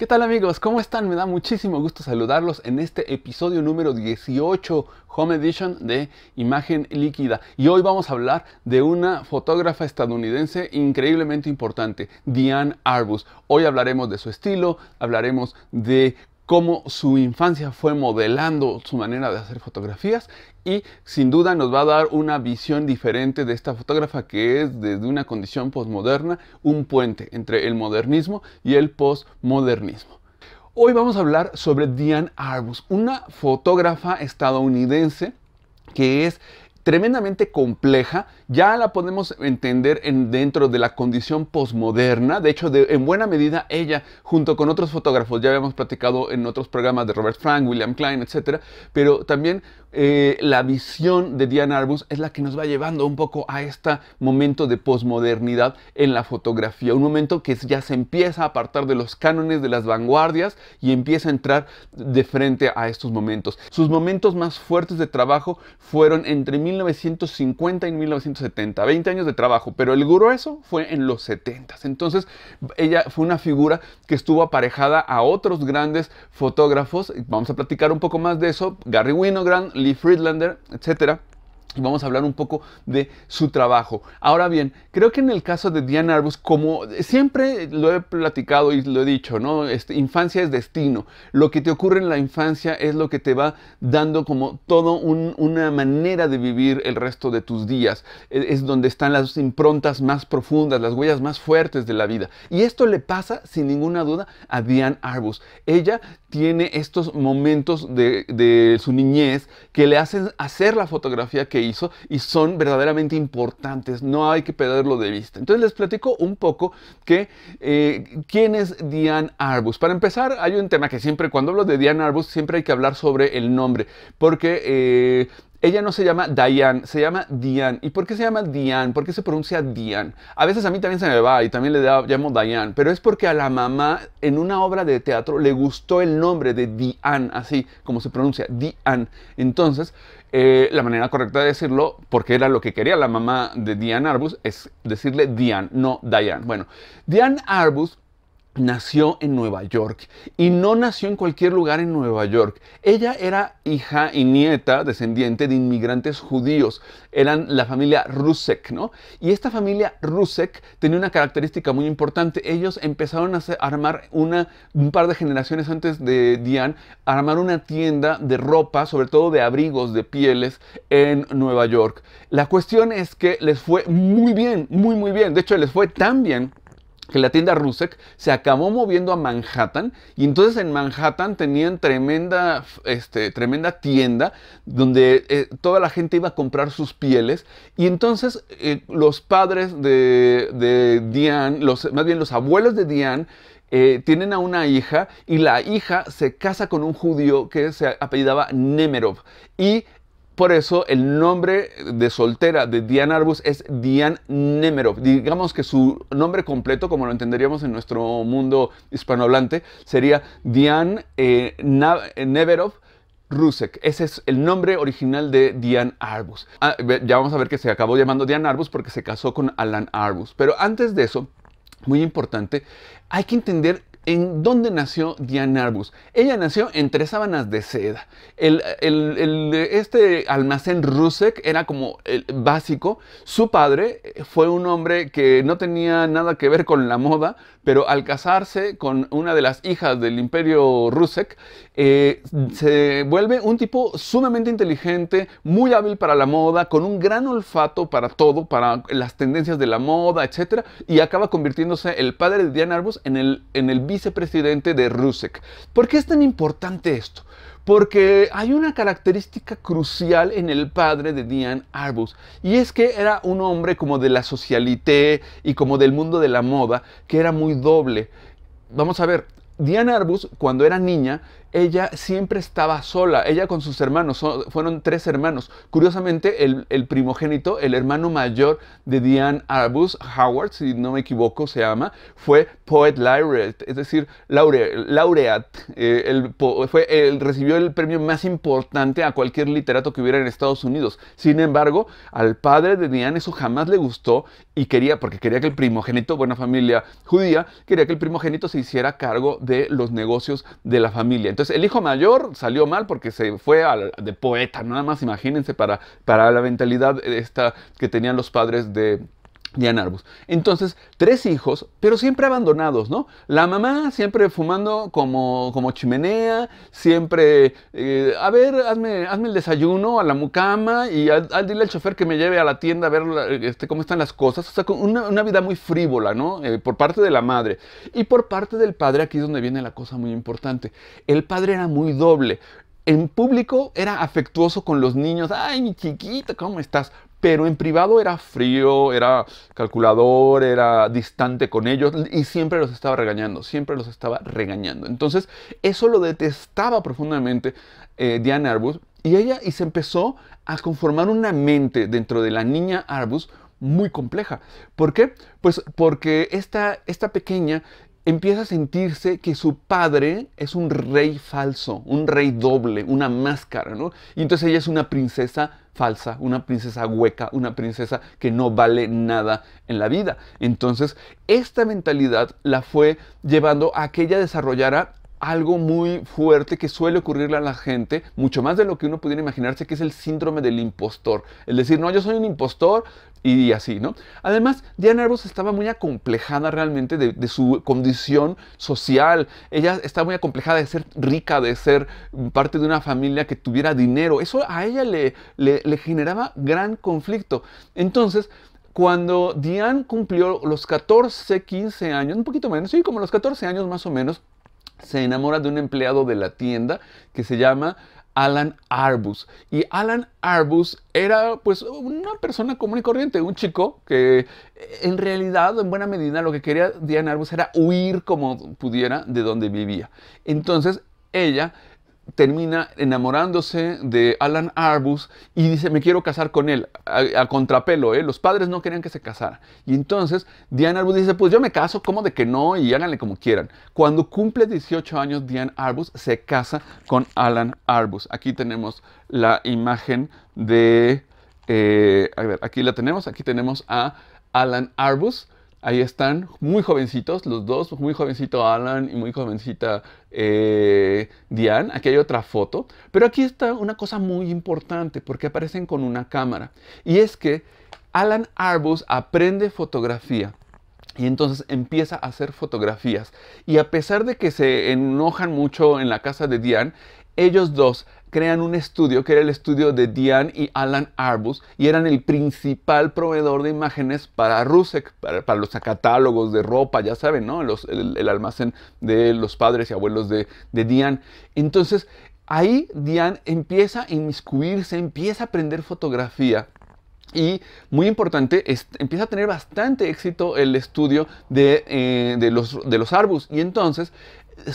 ¿Qué tal amigos? ¿Cómo están? Me da muchísimo gusto saludarlos en este episodio número 18 Home Edition de Imagen Líquida. Y hoy vamos a hablar de una fotógrafa estadounidense increíblemente importante, Diane Arbus. Hoy hablaremos de su estilo, hablaremos de cómo su infancia fue modelando su manera de hacer fotografías y sin duda nos va a dar una visión diferente de esta fotógrafa que es desde una condición postmoderna un puente entre el modernismo y el postmodernismo. Hoy vamos a hablar sobre Diane Arbus, una fotógrafa estadounidense que es tremendamente compleja, ya la podemos entender en, dentro de la condición posmoderna, de hecho en buena medida ella junto con otros fotógrafos, ya habíamos platicado en otros programas de Robert Frank, William Klein, etcétera, pero también eh, la visión de Diane Arbus es la que nos va llevando un poco a este momento de posmodernidad en la fotografía, un momento que ya se empieza a apartar de los cánones de las vanguardias y empieza a entrar de frente a estos momentos. Sus momentos más fuertes de trabajo fueron entre 1950 y 1970, 20 años de trabajo, pero el grueso fue en los 70. Entonces ella fue una figura que estuvo aparejada a otros grandes fotógrafos, vamos a platicar un poco más de eso, Gary Winogrand, Lee Friedlander, etcétera. Y vamos a hablar un poco de su trabajo. Ahora bien, creo que en el caso de Diane Arbus, como siempre lo he platicado y lo he dicho, ¿no? Este, infancia es destino. Lo que te ocurre en la infancia es lo que te va dando como todo una manera de vivir el resto de tus días. Es, es, donde están las improntas más profundas, las huellas más fuertes de la vida. Y esto le pasa sin ninguna duda a Diane Arbus. Ella tiene estos momentos de, su niñez que le hacen hacer la fotografía que hizo y son verdaderamente importantes, no hay que perderlo de vista. Entonces les platico un poco que, eh, quién es Diane Arbus. Para empezar, hay un tema que siempre, cuando hablo de Diane Arbus, siempre hay que hablar sobre el nombre, porque eh, ella no se llama Diane, se llama Diane. ¿Y por qué se llama Diane? ¿Por qué se pronuncia Diane? A veces a mí también se me va y también le llamo Diane, pero es porque a la mamá en una obra de teatro le gustó el nombre de Diane, así como se pronuncia, Diane. Entonces, eh, la manera correcta de decirlo, porque era lo que quería la mamá de Diane Arbus, es decirle Diane, no Diane. Bueno, Diane Arbus nació en Nueva York y no nació en cualquier lugar en Nueva York. Ella era hija y nieta descendiente de inmigrantes judíos. Eran la familia Rusek, ¿no? Y esta familia Rusek tenía una característica muy importante. Ellos empezaron a armar una, un par de generaciones antes de Diane, a armar una tienda de ropa, sobre todo de abrigos, de pieles, en Nueva York. La cuestión es que les fue muy bien, muy, muy bien. De hecho, les fue tan bien que la tienda Rusek se acabó moviendo a Manhattan y entonces en Manhattan tenían tremenda, este, tremenda tienda donde eh, toda la gente iba a comprar sus pieles y entonces eh, los padres de, de Diane, los, más bien los abuelos de Diane, eh, tienen a una hija y la hija se casa con un judío que se apellidaba Nemerov y por eso el nombre de soltera de Diane Arbus es Diane Nemerov. Digamos que su nombre completo, como lo entenderíamos en nuestro mundo hispanohablante, sería Diane eh, Neverov. Rusek. Ese es el nombre original de Diane Arbus. Ah, ya vamos a ver que se acabó llamando Diane Arbus porque se casó con Alan Arbus. Pero antes de eso, muy importante, hay que entender en dónde nació Diane Arbus. Ella nació entre sábanas de seda. El, este almacén Rusek era como el básico. Su padre fue un hombre que no tenía nada que ver con la moda, pero al casarse con una de las hijas del imperio Rusek, eh, se vuelve un tipo sumamente inteligente, muy hábil para la moda, con un gran olfato para todo, para las tendencias de la moda, etc. Y acaba convirtiéndose el padre de Diana Arbus en el vicepresidente de Rusek. ¿Por qué es tan importante esto? porque hay una característica crucial en el padre de Diane Arbus, y es que era un hombre como de la socialité y como del mundo de la moda, que era muy doble. Vamos a ver, Diane Arbus, cuando era niña, ella siempre estaba sola, ella con sus hermanos, fueron tres hermanos. Curiosamente, el, primogénito, el hermano mayor de Diane Arbus, Howard, si no me equivoco se llama, fue Poet Laureate, es decir, laureate. Eh, fue, recibió el premio más importante a cualquier literato que hubiera en Estados Unidos. Sin embargo, al padre de Diane eso jamás le gustó y quería, porque quería que el primogénito, buena familia judía, quería que el primogénito se hiciera cargo de los negocios de la familia. Entonces, el hijo mayor salió mal porque se fue de poeta, nada más imagínense para, para la mentalidad esta que tenían los padres de, en Arbus. Entonces, tres hijos, pero siempre abandonados, ¿no? La mamá siempre fumando como, como chimenea, siempre, eh, a ver, hazme, hazme, el desayuno a la mucama y al, dile al chofer que me lleve a la tienda a ver este, cómo están las cosas. O sea, una, vida muy frívola, ¿no? Eh, por parte de la madre. Y por parte del padre, aquí es donde viene la cosa muy importante. El padre era muy doble en público era afectuoso con los niños. Ay, mi chiquita, ¿cómo estás? pero en privado era frío, era calculador, era distante con ellos y siempre los estaba regañando, siempre los estaba regañando. Entonces, eso lo detestaba profundamente eh, Diane Arbus y ella y se empezó a conformar una mente dentro de la niña Arbus muy compleja. ¿Por qué? Pues porque esta pequeña empieza a sentirse que su padre es un rey falso, un rey doble, una máscara, ¿no? Y entonces ella es una princesa falsa, una princesa hueca, una princesa que no vale nada en la vida. Entonces, esta mentalidad la fue llevando a que ella desarrollara algo muy fuerte que suele ocurrirle a la gente, mucho más de lo que uno pudiera imaginarse, que es el síndrome del impostor. El decir, no, yo soy un impostor y así, ¿no? Además, Diana Arbus estaba muy acomplejada realmente de, su condición social. Ella estaba muy acomplejada de ser rica, de ser parte de una familia que tuviera dinero. Eso a ella le, le generaba gran conflicto. Entonces, cuando Diane cumplió los 14, 15 años, un poquito menos, sí, como los 14 años más o menos, se enamora de un empleado de la tienda que se llama Alan Arbus. Y Alan Arbus era pues una persona común y corriente, un chico que eh, en realidad en buena medida lo que quería Diane Arbus era huir como pudiera de donde vivía. Entonces ella termina enamorándose de Alan Arbus y dice, me quiero casar con él, a, contrapelo, ¿eh? los padres no querían que se casara. Y entonces Diane Arbus dice, pues yo me caso, ¿cómo de que no? Y háganle como quieran. Cuando cumple 18 años, Diane Arbus se casa con Alan Arbus. Aquí tenemos la imagen de, eh, a ver, aquí la tenemos, aquí tenemos a Alan Arbus Ahí están, muy jovencitos, los dos, muy jovencito Alan y muy jovencita eh, Diane. Aquí hay otra foto, pero aquí está una cosa muy importante porque aparecen con una cámara. Y es que Alan Arbus aprende fotografía y entonces empieza a hacer fotografías. Y a pesar de que se enojan mucho en la casa de Diane, ellos dos crean un estudio que era el estudio de Diane y Alan Arbus y eran el principal proveedor de imágenes para Rusek, para, los catálogos de ropa, ya saben, ¿no? Los, el, almacén de los padres y abuelos de, Diane. Entonces, ahí Diane empieza a inmiscuirse, empieza a aprender fotografía. Y muy importante, empieza a tener bastante éxito el estudio de, eh, de los, de los Arbus. Y entonces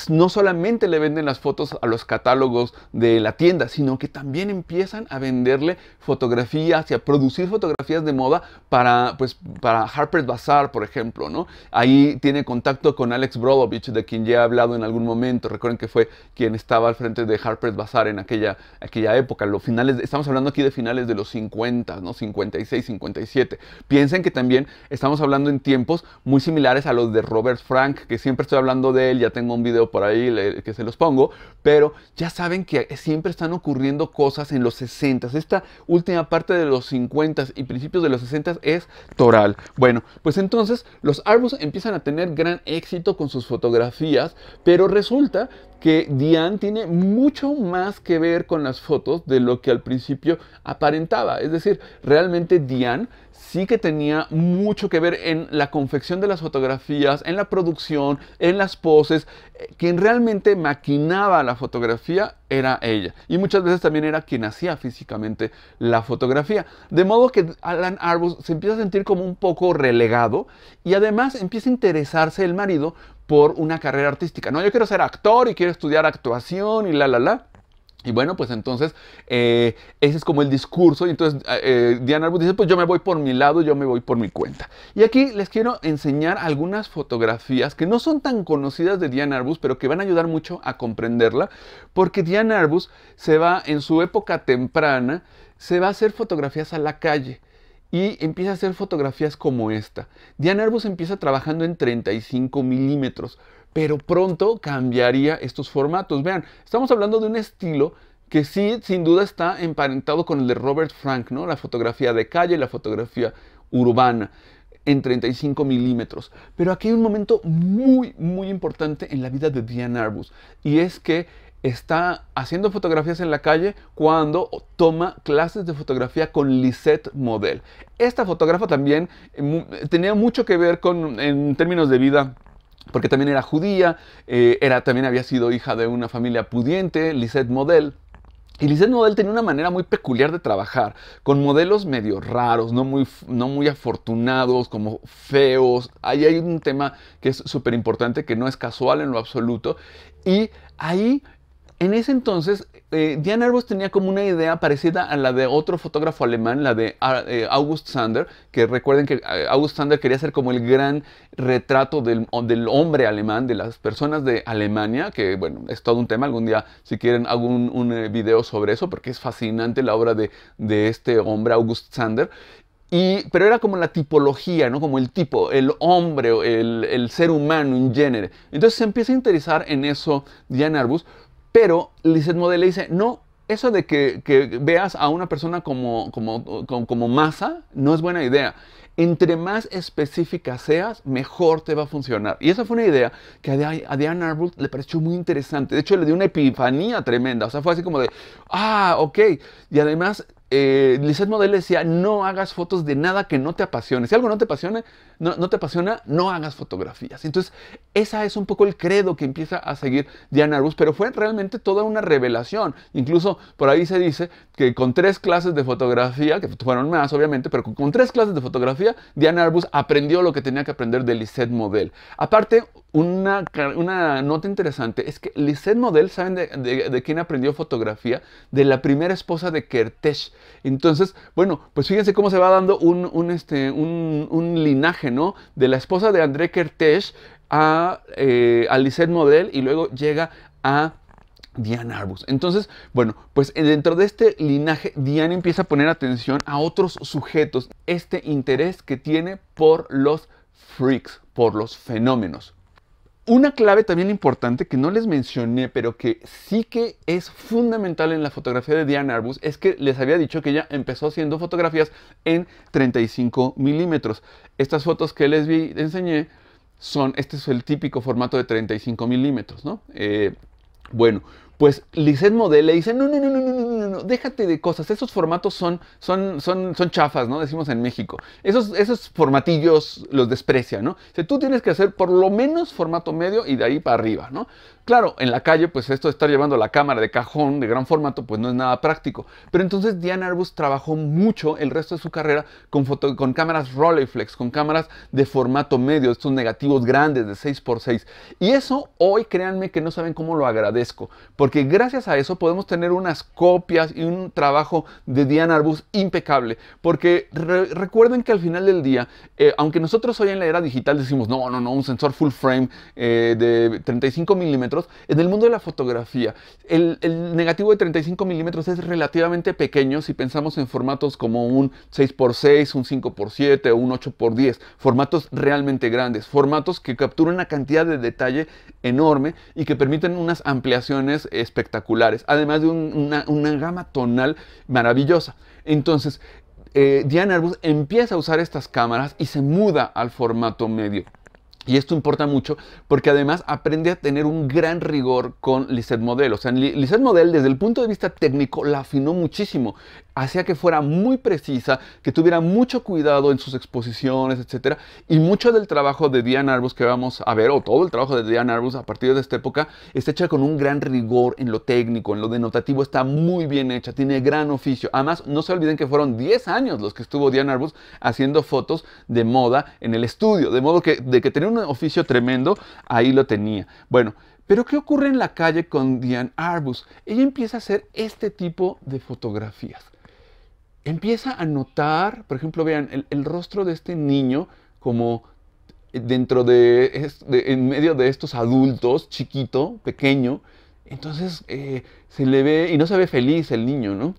no solamente le venden las fotos a los catálogos de la tienda, sino que también empiezan a venderle fotografías y a producir fotografías de moda para, pues, para Harper's Bazaar, por ejemplo, ¿no? Ahí tiene contacto con Alex Brodovich, de quien ya he hablado en algún momento. Recuerden que fue quien estaba al frente de Harper's Bazaar en aquella, aquella época. Los finales, estamos hablando aquí de finales de los 50, ¿no? 56, 57. Piensen que también estamos hablando en tiempos muy similares a los de Robert Frank, que siempre estoy hablando de él, ya tengo un video por ahí que se los pongo, pero ya saben que siempre están ocurriendo cosas en los 60s. Esta última parte de los 50s y principios de los 60s es toral. Bueno, pues entonces los Arbus empiezan a tener gran éxito con sus fotografías, pero resulta que Diane tiene mucho más que ver con las fotos de lo que al principio aparentaba. Es decir, realmente Diane sí que tenía mucho que ver en la confección de las fotografías, en la producción, en las poses. Eh, quien realmente maquinaba la fotografía era ella. Y muchas veces también era quien hacía físicamente la fotografía. De modo que Alan Arbus se empieza a sentir como un poco relegado y además empieza a interesarse el marido por una carrera artística. No, yo quiero ser actor y quiero estudiar actuación y la, la, la. Y bueno, pues entonces eh, ese es como el discurso. Y entonces eh, eh, Diane Arbus dice, pues yo me voy por mi lado, yo me voy por mi cuenta. Y aquí les quiero enseñar algunas fotografías que no son tan conocidas de Diana Arbus, pero que van a ayudar mucho a comprenderla, porque Diana Arbus se va, en su época temprana, se va a hacer fotografías a la calle y empieza a hacer fotografías como esta. Diane Arbus empieza trabajando en 35 milímetros, pero pronto cambiaría estos formatos. Vean, estamos hablando de un estilo que sí, sin duda está emparentado con el de Robert Frank, ¿no? La fotografía de calle, y la fotografía urbana en 35 milímetros. Pero aquí hay un momento muy, muy importante en la vida de Diane Arbus, y es que está haciendo fotografías en la calle cuando toma clases de fotografía con Lisette Model. Esta fotógrafa también mm, tenía mucho que ver con, en términos de vida porque también era judía, eh, era, también había sido hija de una familia pudiente, Lisette Model. Y Lisette Model tenía una manera muy peculiar de trabajar, con modelos medio raros, no muy, no muy afortunados, como feos. Ahí hay un tema que es súper importante, que no es casual en lo absoluto. Y ahí en ese entonces, Diane eh, Arbus tenía como una idea parecida a la de otro fotógrafo alemán, la de ah, eh, August Sander, que recuerden que eh, August Sander quería hacer como el gran retrato del, hombre alemán, de las personas de Alemania, que bueno, es todo un tema, algún día si quieren hago un, video sobre eso, porque es fascinante la obra de, este hombre, August Sander. Y, pero era como la tipología, ¿no? Como el tipo, el hombre, el, el ser humano, en género. Entonces se empieza a interesar en eso Diane Arbus, pero Lizeth Model le dice, no, eso de que, veas a una persona como, masa no es buena idea entre más específica seas, mejor te va a funcionar. Y esa fue una idea que a Diane Arbult le pareció muy interesante. De hecho, le dio una epifanía tremenda. O sea, fue así como de, ah, ok. Y además, eh, Model decía, no hagas fotos de nada que no te apasione. Si algo no te apasione no, te apasiona, no hagas fotografías. Entonces, esa es un poco el credo que empieza a seguir Diana Arbus, pero fue realmente toda una revelación. Incluso por ahí se dice que con tres clases de fotografía, que fueron más obviamente, pero con, tres clases de fotografía, Diana Arbus aprendió lo que tenía que aprender de Lisette Model. Aparte, una, nota interesante es que Lisette Model, ¿saben de, quién aprendió fotografía? De la primera esposa de Kertész. Entonces, bueno, pues fíjense cómo se va dando un este, linaje de la esposa de André Kertész a, eh, Model y luego llega a Diane Arbus. Entonces, bueno, pues dentro de este linaje, Diane empieza a poner atención a otros sujetos, este interés que tiene por los freaks, por los fenómenos. Una clave también importante que no les mencioné, pero que sí que es fundamental en la fotografía de Diane Arbus, es que les había dicho que ella empezó haciendo fotografías en 35 milímetros. Estas fotos que les vi, enseñé son, este es el típico formato de 35 milímetros, ¿no? Eh, bueno, pues Lisette Model y dice, no, no, no, no, no, no, déjate de cosas, esos formatos son, son, son, son chafas, ¿no? Decimos en México. Esos, esos formatillos los desprecia, ¿no? O tú tienes que hacer por lo menos formato medio y de ahí para arriba, ¿no? Claro, en la calle, pues esto de estar llevando la cámara de cajón de gran formato, pues no es nada práctico. Pero entonces Diane Arbus trabajó mucho el resto de su carrera con, con cámaras Rolleiflex, con cámaras de formato medio, estos negativos grandes de 6x6. Y eso hoy créanme que no saben cómo lo agradezco, porque gracias a eso podemos tener unas copias y un trabajo de Diane Arbus impecable. Porque recuerden que al final del día, eh, aunque nosotros hoy en la era digital decimos, no, no, no, un sensor full frame eh, de 35 milímetros, en el mundo de la fotografía, el, negativo de 35 milímetros es relativamente pequeño si pensamos en formatos como un 6x6, un 5x7 o un 8x10, formatos realmente grandes, formatos que capturan una cantidad de detalle enorme y que permiten unas ampliaciones espectaculares, además de una, gama tonal maravillosa. Entonces, eh, Diane Arbus empieza a usar estas cámaras y se muda al formato medio. Y esto importa mucho porque además aprende a tener un gran rigor con Lisset Model. O sea, Lisset Model desde el punto de vista técnico la afinó muchísimo hacía que fuera muy precisa, que tuviera mucho cuidado en sus exposiciones, etc. Y mucho del trabajo de Diane Arbus que vamos a ver, o todo el trabajo de Diane Arbus a partir de esta época, está hecha con un gran rigor en lo técnico, en lo denotativo, está muy bien hecha, tiene gran oficio. Además, no se olviden que fueron 10 años los que estuvo Diane Arbus haciendo fotos de moda en el estudio, de modo que de que tenía un oficio tremendo, ahí lo tenía. Bueno, pero ¿qué ocurre en la calle con Diane Arbus? Ella empieza a hacer este tipo de fotografías empieza a notar, por ejemplo, vean, el, rostro de este niño como dentro de, en medio de estos adultos, chiquito, pequeño, entonces eh, se le ve, y no se ve feliz el niño, ¿no?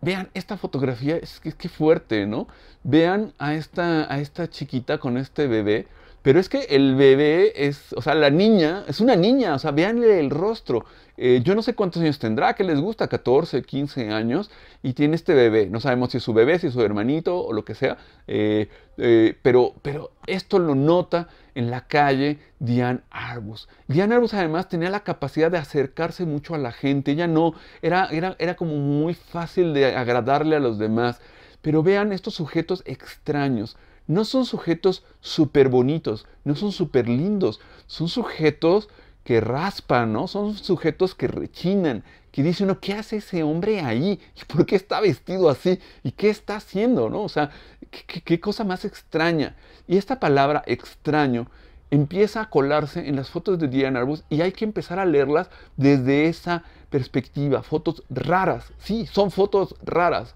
Vean, esta fotografía es que, es que fuerte, ¿no? Vean a esta, a esta chiquita con este bebé, pero es que el bebé es, o sea, la niña, es una niña, o sea, véanle el rostro. Eh, yo no sé cuántos años tendrá, que les gusta, 14, 15 años, y tiene este bebé. No sabemos si es su bebé, si es su hermanito o lo que sea, eh, eh, pero, pero esto lo nota en la calle Diane Arbus. Diane Arbus además tenía la capacidad de acercarse mucho a la gente, ella no, era, era, era como muy fácil de agradarle a los demás. Pero vean estos sujetos extraños no son sujetos súper bonitos, no son súper lindos, son sujetos que raspan, ¿no? Son sujetos que rechinan, que dice uno, ¿qué hace ese hombre ahí? ¿Y por qué está vestido así? ¿Y qué está haciendo, no? O sea, ¿qué, qué cosa más extraña? Y esta palabra extraño empieza a colarse en las fotos de Diane Arbus y hay que empezar a leerlas desde esa perspectiva, fotos raras. Sí, son fotos raras.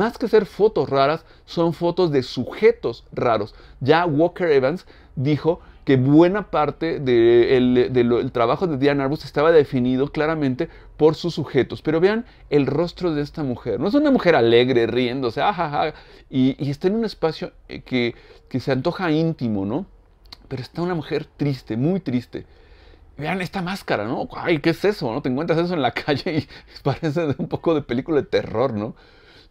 Más que ser fotos raras, son fotos de sujetos raros. Ya Walker Evans dijo que buena parte del trabajo de Diane Arbus estaba definido claramente por sus sujetos. Pero vean el rostro de esta mujer. No es una mujer alegre, riéndose, ajaja, ah, y, y está en un espacio eh, que, que se antoja íntimo, ¿no? Pero está una mujer triste, muy triste vean esta máscara, ¿no? Ay, ¿qué es eso? ¿No? Te encuentras eso en la calle y parece un poco de película de terror, ¿no?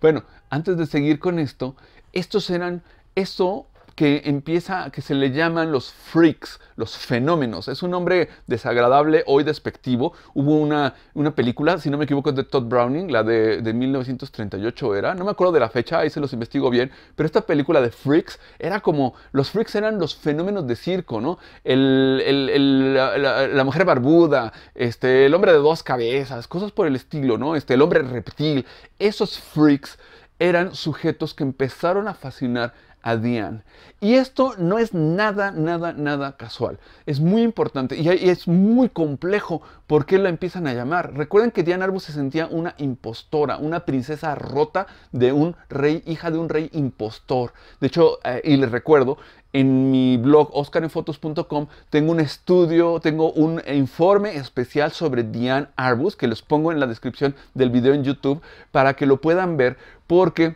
Bueno, antes de seguir con esto, estos eran, eso que empieza, que se le llaman los freaks, los fenómenos. Es un nombre desagradable, hoy despectivo. Hubo una, una película, si no me equivoco, de Todd Browning, la de, 1938 era. No me acuerdo de la fecha, ahí se los investigo bien. Pero esta película de freaks era como, los freaks eran los fenómenos de circo, ¿no? El, la, mujer barbuda, este, el hombre de dos cabezas, cosas por el estilo, ¿no? Este, el hombre reptil. Esos freaks eran sujetos que empezaron a fascinar a Diane. Y esto no es nada, nada, nada casual. Es muy importante y es muy complejo por qué la empiezan a llamar. Recuerden que Diane Arbus se sentía una impostora, una princesa rota de un rey, hija de un rey impostor. De hecho, eh, y les recuerdo, en mi blog oscarenfotos.com tengo un estudio, tengo un informe especial sobre Diane Arbus que les pongo en la descripción del video en YouTube para que lo puedan ver porque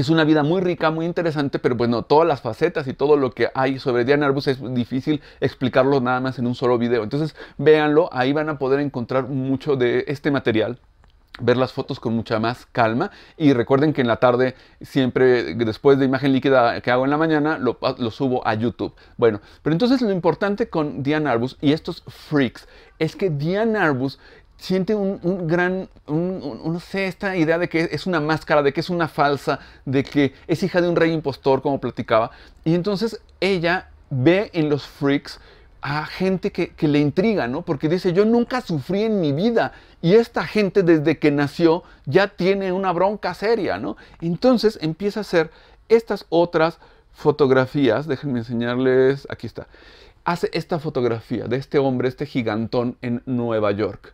es una vida muy rica, muy interesante, pero bueno, todas las facetas y todo lo que hay sobre Diane Arbus es difícil explicarlo nada más en un solo video. Entonces, véanlo, ahí van a poder encontrar mucho de este material ver las fotos con mucha más calma y recuerden que en la tarde siempre después de imagen líquida que hago en la mañana lo, subo a YouTube. Bueno, pero entonces lo importante con Diane Arbus y estos freaks es que Diane Arbus siente un, gran, no sé, esta idea de que es una máscara, de que es una falsa, de que es hija de un rey impostor, como platicaba. Y entonces ella ve en los freaks a gente que, que le intriga, ¿no? Porque dice, yo nunca sufrí en mi vida y esta gente desde que nació ya tiene una bronca seria, ¿no? Entonces empieza a hacer estas otras fotografías, déjenme enseñarles, aquí está, hace esta fotografía de este hombre, este gigantón en Nueva York.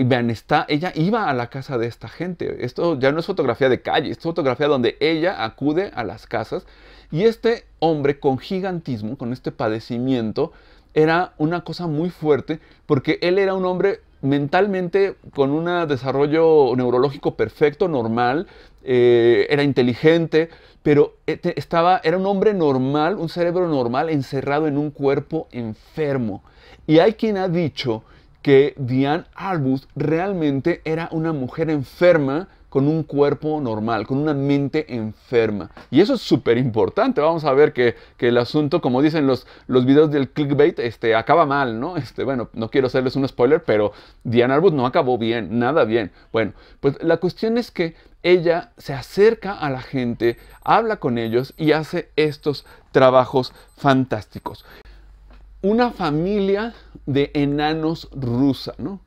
Y vean, está, ella iba a la casa de esta gente. Esto ya no es fotografía de calle, es fotografía donde ella acude a las casas. Y este hombre con gigantismo, con este padecimiento, era una cosa muy fuerte porque él era un hombre mentalmente con un desarrollo neurológico perfecto, normal, eh, era inteligente, pero eh, estaba, era un hombre normal, un cerebro normal encerrado en un cuerpo enfermo. Y hay quien ha dicho que Diane Arbus realmente era una mujer enferma con un cuerpo normal, con una mente enferma. Y eso es súper importante. Vamos a ver que, el asunto, como dicen los, los videos del clickbait, este, acaba mal, ¿no? Este, bueno, no quiero hacerles un spoiler, pero Diane Arbus no acabó bien, nada bien. Bueno, pues la cuestión es que ella se acerca a la gente, habla con ellos y hace estos trabajos fantásticos una familia de enanos rusa, ¿no?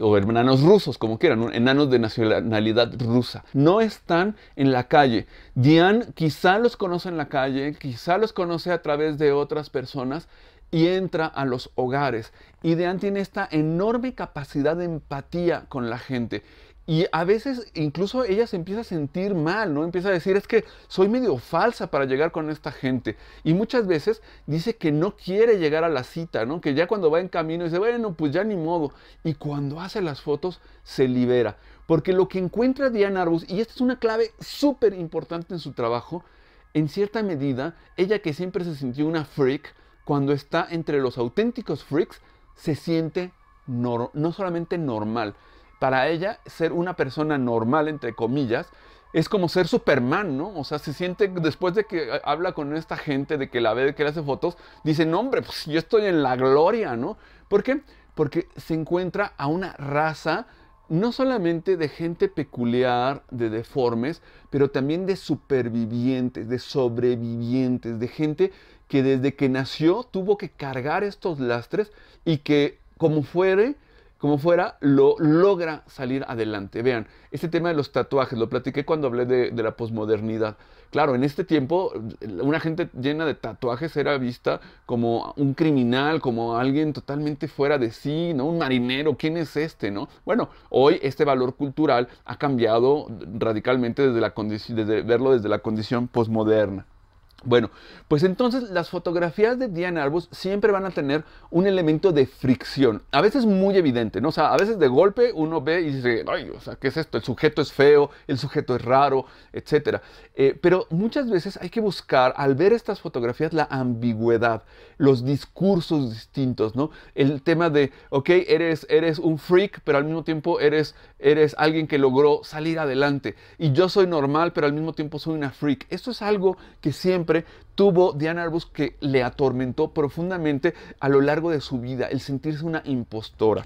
o enanos rusos, como quieran, enanos de nacionalidad rusa. No están en la calle. Diane quizá los conoce en la calle, quizá los conoce a través de otras personas y entra a los hogares. Y Diane tiene esta enorme capacidad de empatía con la gente y a veces incluso ella se empieza a sentir mal, ¿no? Empieza a decir, es que soy medio falsa para llegar con esta gente. Y muchas veces dice que no quiere llegar a la cita, ¿no? Que ya cuando va en camino dice, bueno, pues ya ni modo. Y cuando hace las fotos, se libera. Porque lo que encuentra Diana Arbus, y esta es una clave súper importante en su trabajo, en cierta medida, ella que siempre se sintió una freak, cuando está entre los auténticos freaks, se siente no, no solamente normal, para ella, ser una persona normal, entre comillas, es como ser Superman, ¿no? O sea, se siente después de que eh, habla con esta gente, de que la ve, de que le hace fotos, dice, no, hombre, pues yo estoy en la gloria, ¿no? ¿Por qué? Porque se encuentra a una raza no solamente de gente peculiar, de deformes, pero también de supervivientes, de sobrevivientes, de gente que desde que nació tuvo que cargar estos lastres y que como fuere, como fuera, lo logra salir adelante. Vean, este tema de los tatuajes, lo platiqué cuando hablé de, la posmodernidad. Claro, en este tiempo, una gente llena de tatuajes era vista como un criminal, como alguien totalmente fuera de sí, ¿no? Un marinero, ¿quién es este, no? Bueno, hoy este valor cultural ha cambiado radicalmente desde, la desde verlo desde la condición posmoderna. Bueno, pues entonces las fotografías de Diane Arbus siempre van a tener un elemento de fricción, a veces muy evidente, ¿no? O sea, a veces de golpe uno ve y dice, ay, o sea, ¿qué es esto? El sujeto es feo, el sujeto es raro, etc. Eh, pero muchas veces hay que buscar, al ver estas fotografías, la ambigüedad, los discursos distintos, ¿no? El tema de, ok, eres, eres un freak, pero al mismo tiempo eres eres alguien que logró salir adelante. Y yo soy normal, pero al mismo tiempo soy una freak. Esto es algo que siempre tuvo Diana Arbus que le atormentó profundamente a lo largo de su vida, el sentirse una impostora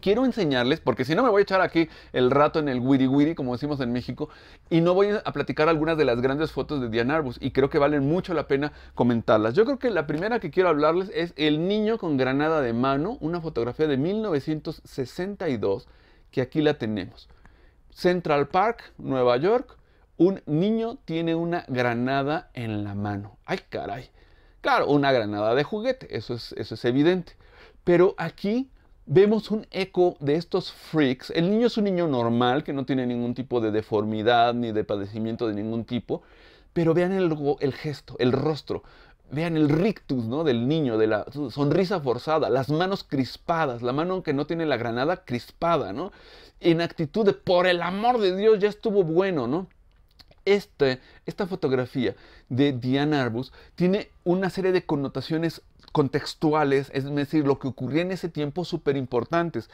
quiero enseñarles, porque si no me voy a echar aquí el rato en el witty witty, como decimos en México, y no voy a platicar algunas de las grandes fotos de Diane Arbus, y creo que valen mucho la pena comentarlas. Yo creo que la primera que quiero hablarles es El niño con granada de mano, una fotografía de 1962 que aquí la tenemos. Central Park, Nueva York, un niño tiene una granada en la mano. ¡Ay, caray! Claro, una granada de juguete, eso es, eso es evidente. Pero aquí vemos un eco de estos freaks. El niño es un niño normal, que no tiene ningún tipo de deformidad ni de padecimiento de ningún tipo. Pero vean el, el gesto, el rostro. Vean el rictus, ¿no? Del niño, de la sonrisa forzada, las manos crispadas, la mano que no tiene la granada crispada, ¿no? En actitud de, por el amor de Dios, ya estuvo bueno, ¿no? Este, esta fotografía de Diane Arbus tiene una serie de connotaciones contextuales, es decir, lo que ocurría en ese tiempo súper importantes.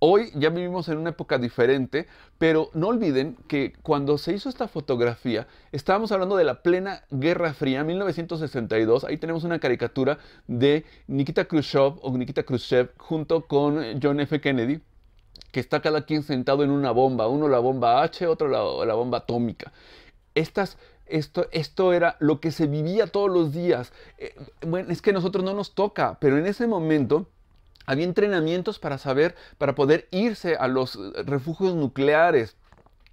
Hoy ya vivimos en una época diferente, pero no olviden que cuando se hizo esta fotografía, estábamos hablando de la plena Guerra Fría, 1962. Ahí tenemos una caricatura de Nikita Khrushchev o Nikita Khrushchev junto con John F. Kennedy que está cada quien sentado en una bomba, uno la bomba H, otro la bomba atómica. Estas esto, esto era lo que se vivía todos los días. Eh, bueno, es que a nosotros no nos toca, pero en ese momento había entrenamientos para saber, para poder irse a los refugios nucleares.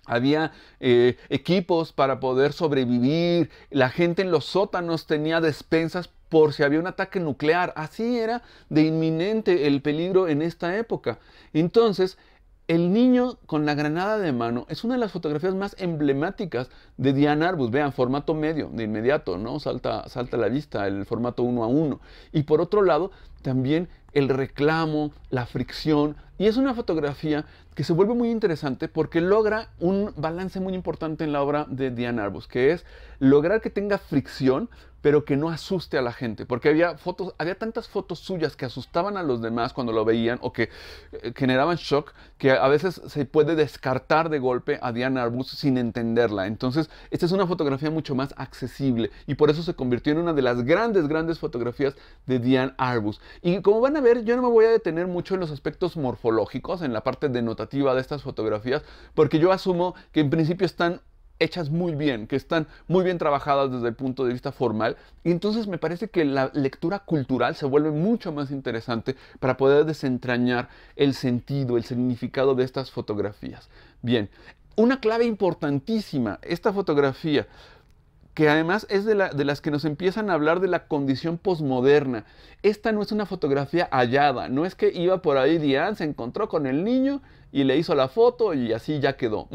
Había eh, equipos para poder sobrevivir. La gente en los sótanos tenía despensas por si había un ataque nuclear. Así era de inminente el peligro en esta época. Entonces, el niño con la granada de mano es una de las fotografías más emblemáticas de Diane Arbus. Vean, formato medio, de inmediato, ¿no? Salta, salta a la vista el formato uno a uno. Y por otro lado, también el reclamo, la fricción. Y es una fotografía que se vuelve muy interesante porque logra un balance muy importante en la obra de Diane Arbus, que es lograr que tenga fricción, pero que no asuste a la gente, porque había fotos, había tantas fotos suyas que asustaban a los demás cuando lo veían o que eh, generaban shock, que a veces se puede descartar de golpe a Diane Arbus sin entenderla. Entonces, esta es una fotografía mucho más accesible y por eso se convirtió en una de las grandes, grandes fotografías de Diane Arbus. Y como van a ver, yo no me voy a detener mucho en los aspectos morfológicos, en la parte denotativa de estas fotografías, porque yo asumo que en principio están hechas muy bien, que están muy bien trabajadas desde el punto de vista formal. Y entonces me parece que la lectura cultural se vuelve mucho más interesante para poder desentrañar el sentido, el significado de estas fotografías. Bien, una clave importantísima, esta fotografía que además es de, las que nos empiezan a hablar de la condición posmoderna. Esta no es una fotografía hallada, no es que iba por ahí Diane, ah, se encontró con el niño y le hizo la foto y así ya quedó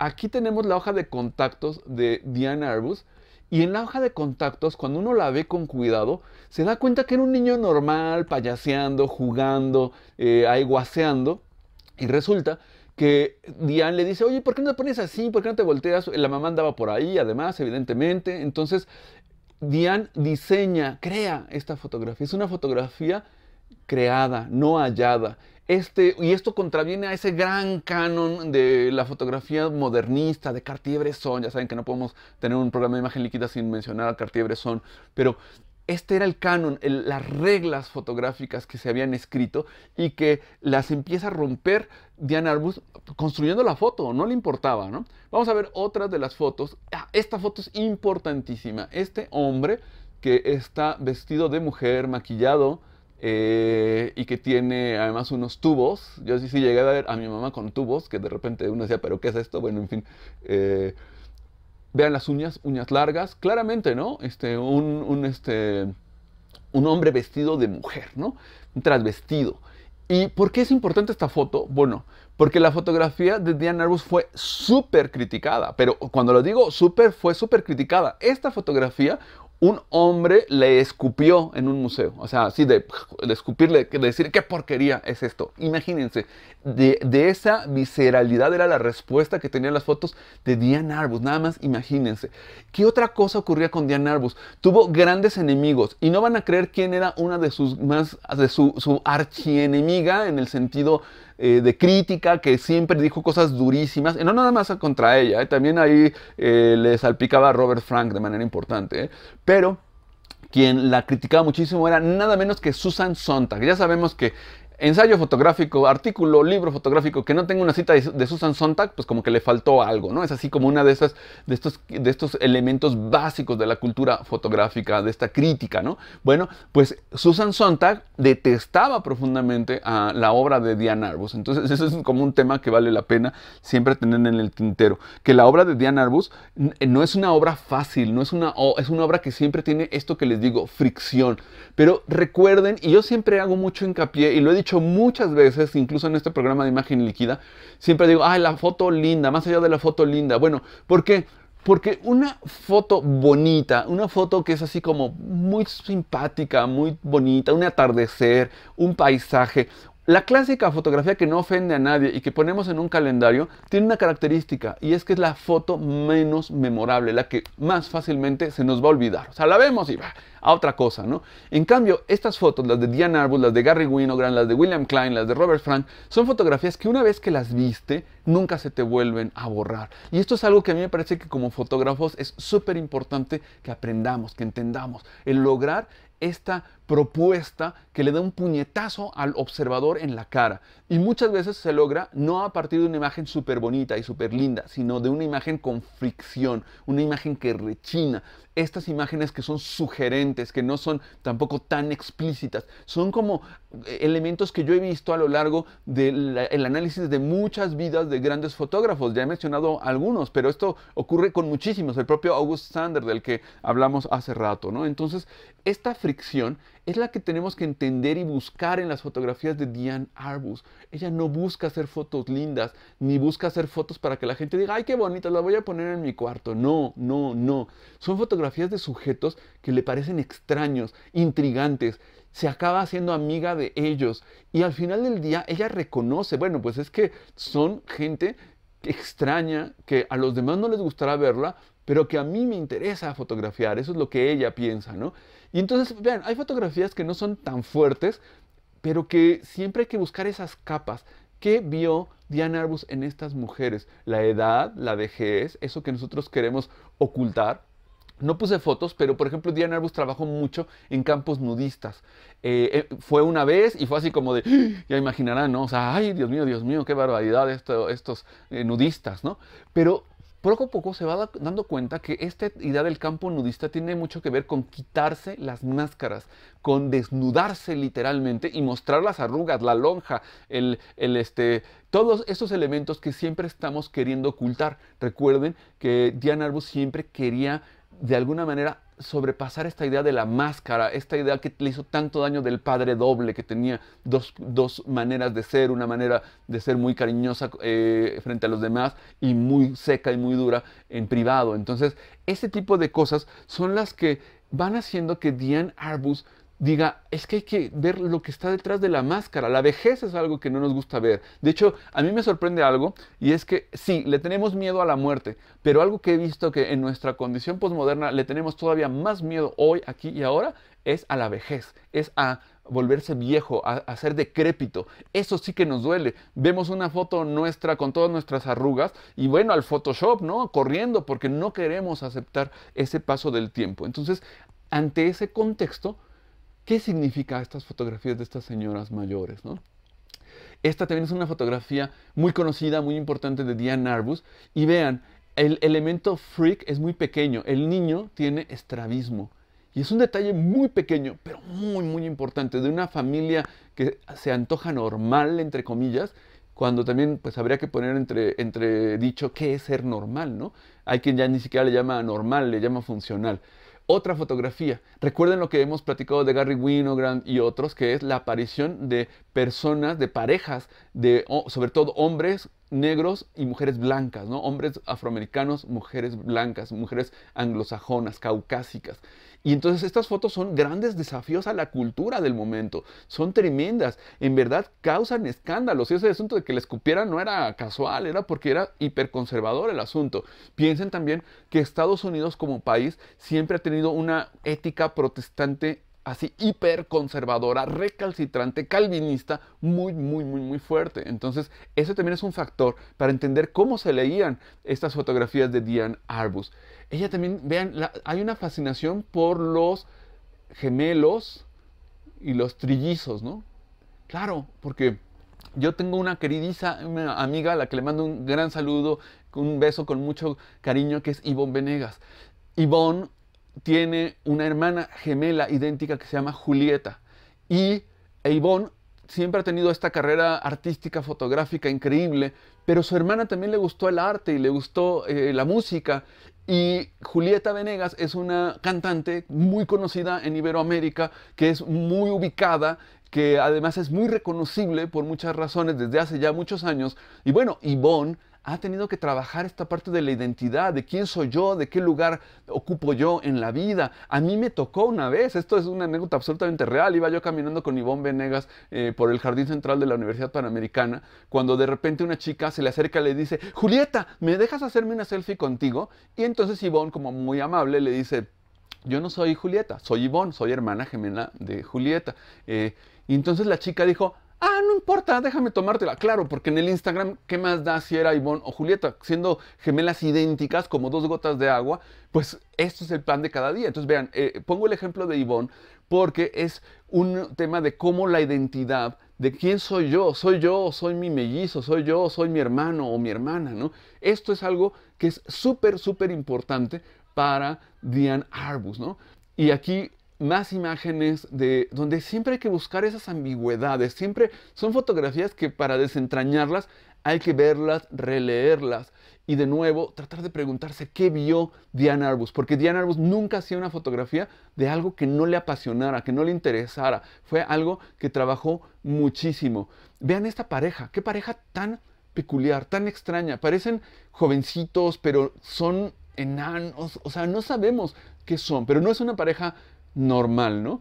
aquí tenemos la hoja de contactos de Diane Arbus. Y en la hoja de contactos, cuando uno la ve con cuidado, se da cuenta que era un niño normal, payaseando, jugando, eh, Y resulta que Diane le dice, oye, ¿por qué no te pones así? ¿Por qué no te volteas? La mamá andaba por ahí, además, evidentemente. Entonces, Diane diseña, crea esta fotografía. Es una fotografía creada, no hallada. Este, y esto contraviene a ese gran canon de la fotografía modernista de Cartier-Bresson. Ya saben que no podemos tener un programa de imagen líquida sin mencionar a Cartier-Bresson, pero este era el canon, las reglas fotográficas que se habían escrito y que las empieza a romper Diane Arbus construyendo la foto, no le importaba, ¿no? Vamos a ver otras de las fotos. Ah, esta foto es importantísima. Este hombre que está vestido de mujer, maquillado, eh, y que tiene además unos tubos. Yo sí, sí llegué a ver a mi mamá con tubos, que de repente uno decía, pero ¿qué es esto? Bueno, en fin. Eh, vean las uñas, uñas largas, claramente, ¿no? Este, un, este, un hombre vestido de mujer, ¿no? Un transvestido. ¿Y por qué es importante esta foto? Bueno, porque la fotografía de Diane Arbus fue súper criticada, pero cuando lo digo súper, fue súper criticada. Esta fotografía un hombre le escupió en un museo. O sea, así de, escupirle, de decir, qué porquería es esto. Imagínense, de, esa visceralidad era la respuesta que tenían las fotos de Diane Arbus. Nada más imagínense. ¿Qué otra cosa ocurría con Diane Arbus? Tuvo grandes enemigos y no van a creer quién era una de sus más, de su archienemiga en el sentido eh, de crítica, que siempre dijo cosas durísimas, no nada más contra ella, eh, también ahí eh, le salpicaba a Robert Frank de manera importante, pero quien la criticaba muchísimo era nada menos que Susan Sontag. Ya sabemos que ensayo fotográfico, artículo, libro fotográfico que no tenga una cita de Susan Sontag, pues como que le faltó algo, ¿no? Es así como una de esas de estos de estos elementos básicos de la cultura fotográfica, de esta crítica, ¿no? Bueno, pues Susan Sontag detestaba profundamente a la obra de Diane Arbus. Entonces, eso es como un tema que vale la pena siempre tener en el tintero, que la obra de Diane Arbus eh, no es una obra fácil, no es una es una obra que siempre tiene esto que les digo, fricción. Pero recuerden, y yo siempre hago mucho hincapié y lo he dicho muchas veces, incluso en este programa de imagen líquida, siempre digo, ay, la foto linda, más allá de la foto linda. Bueno, ¿por qué? Porque una foto bonita, una foto que es así como muy simpática, muy bonita, un atardecer, un paisaje, la clásica fotografía que no ofende a nadie y que ponemos en un calendario tiene una característica y es que es la foto menos memorable, la que más fácilmente se nos va a olvidar. O sea, la vemos y va a otra cosa, ¿no? En cambio, estas fotos, las de Diane Arbus, las de Gary Winogrand, las de William Klein, las de Robert Frank, son fotografías que una vez que las viste, nunca se te vuelven a borrar. Y esto es algo que a mí me parece que como fotógrafos es súper importante que aprendamos, que entendamos, el lograr esta propuesta que le da un puñetazo al observador en la cara. Y muchas veces se logra no a partir de una imagen súper bonita y súper linda, sino de una imagen con fricción, una imagen que rechina. Estas imágenes que son sugerentes, que no son tampoco tan explícitas, son como eh, elementos que yo he visto a lo largo del análisis de muchas vidas de grandes fotógrafos. Ya he mencionado algunos, pero esto ocurre con muchísimos. El propio August Sander, del que hablamos hace rato, ¿no? Entonces, esta fricción es la que tenemos que entender y buscar en las fotografías de Diane Arbus. Ella no busca hacer fotos lindas, ni busca hacer fotos para que la gente diga, ay, qué bonita, la voy a poner en mi cuarto. No, no, no. Son fotografías de sujetos que le parecen extraños, intrigantes. Se acaba siendo amiga de ellos. Y al final del día ella reconoce, bueno, pues es que son gente extraña, que a los demás no les gustará verla, pero que a mí me interesa fotografiar. Eso es lo que ella piensa, ¿no? Y entonces, vean, hay fotografías que no son tan fuertes, pero que siempre hay que buscar esas capas. ¿Qué vio Diane Arbus en estas mujeres? La edad, la vejez, eso que nosotros queremos ocultar. No puse fotos, pero por ejemplo Diane Arbus trabajó mucho en campos nudistas. Eh, eh, fue una vez y fue así como de, ah, ya imaginarán, ¿no? O sea, ay, Dios mío, Dios mío, qué barbaridad estos eh, nudistas, ¿no? Pero poco a poco se va dando cuenta que esta idea del campo nudista tiene mucho que ver con quitarse las máscaras, con desnudarse literalmente y mostrar las arrugas, la lonja, el, este, todos esos elementos que siempre estamos queriendo ocultar. Recuerden que Diane Arbus siempre quería de alguna manera sobrepasar esta idea de la máscara, esta idea que le hizo tanto daño del padre doble, que tenía dos, maneras de ser, una manera de ser muy cariñosa eh, frente a los demás y muy seca y muy dura en privado. Entonces, ese tipo de cosas son las que van haciendo que Diane Arbus diga, es que hay que ver lo que está detrás de la máscara. La vejez es algo que no nos gusta ver. De hecho, a mí me sorprende algo y es que sí, le tenemos miedo a la muerte, pero algo que he visto que en nuestra condición posmoderna le tenemos todavía más miedo hoy, aquí y ahora es a la vejez, es a volverse viejo, a, a, ser decrépito. Eso sí que nos duele. Vemos una foto nuestra con todas nuestras arrugas y bueno, al Photoshop, ¿no? Corriendo porque no queremos aceptar ese paso del tiempo. Entonces, ante ese contexto, ¿Qué significa estas fotografías de estas señoras mayores? Esta también es una fotografía muy conocida, muy importante de Diane Arbus. Y vean, el elemento freak es muy pequeño. El niño tiene estrabismo. Y es un detalle muy pequeño, pero muy, muy importante, de una familia que se antoja normal, entre comillas, cuando también pues habría que poner entre, entre dicho qué es ser normal, ¿no? Hay quien ya ni siquiera le llama normal, le llama funcional otra fotografía. Recuerden lo que hemos platicado de Gary Winogrand y otros, que es la aparición de personas, de parejas, sobre todo hombres negros y mujeres blancas, Hombres afroamericanos, mujeres blancas, mujeres anglosajonas, caucásicas. Y entonces estas fotos son grandes desafíos a la cultura del momento, son tremendas, en verdad causan escándalos. Y ese asunto de que la escupieran no era casual, era porque era hiperconservador el asunto. Piensen también que Estados Unidos como país siempre ha tenido una ética protestante así hiperconservadora, recalcitrante, calvinista, muy, muy, muy, muy fuerte. Entonces, eso también es un factor para entender cómo se leían estas fotografías de Diane Arbus. Ella también, vean, hay una fascinación por los gemelos y los trillizos, ¿no? Claro, porque yo tengo una queridísima amiga a la que le mando un gran saludo, un beso con mucho cariño, que es Ivonne Venegas. Ivonne tiene una hermana gemela idéntica que se llama Julieta. Y Ivonne siempre ha tenido esta carrera artística, fotográfica increíble, pero su hermana también le gustó el arte y le gustó eh, la música. Y Julieta Venegas es una cantante muy conocida en Iberoamérica, que es muy ubicada, que además es muy reconocible por muchas razones desde hace ya muchos años. Y bueno, Yvonne ha tenido que trabajar esta parte de la identidad, de quién soy yo, de qué lugar ocupo yo en la vida. A mí me tocó una vez, esto es una anécdota absolutamente real, iba yo caminando con Ivonne Venegas eh, por el Jardín Central de la Universidad Panamericana, cuando de repente una chica se le acerca y le dice, Julieta, ¿me dejas hacerme una selfie contigo? Y entonces Ivonne, como muy amable, le dice, yo no soy Julieta, soy Ivonne, soy hermana gemela de Julieta. Eh, y entonces la chica dijo, Ah, no importa, déjame tomártela. Claro, porque en el Instagram, ¿qué más da si era Ivonne o Julieta? Siendo gemelas idénticas, como dos gotas de agua, pues esto es el plan de cada día. Entonces, vean, eh, pongo el ejemplo de Ivonne porque es un tema de cómo la identidad de quién soy yo, soy yo, soy mi mellizo, soy yo, soy mi hermano o mi hermana, ¿no? Esto es algo que es súper, súper importante para Diane Arbus, ¿no? Y aquí más imágenes de donde siempre hay que buscar esas ambigüedades, siempre son fotografías que para desentrañarlas hay que verlas, releerlas y de nuevo tratar de preguntarse qué vio Diane Arbus, porque Diane Arbus nunca hacía una fotografía de algo que no le apasionara, que no le interesara, fue algo que trabajó muchísimo. Vean esta pareja, qué pareja tan peculiar, tan extraña, parecen jovencitos, pero son enanos, o sea, no sabemos qué son, pero no es una pareja normal, ¿no?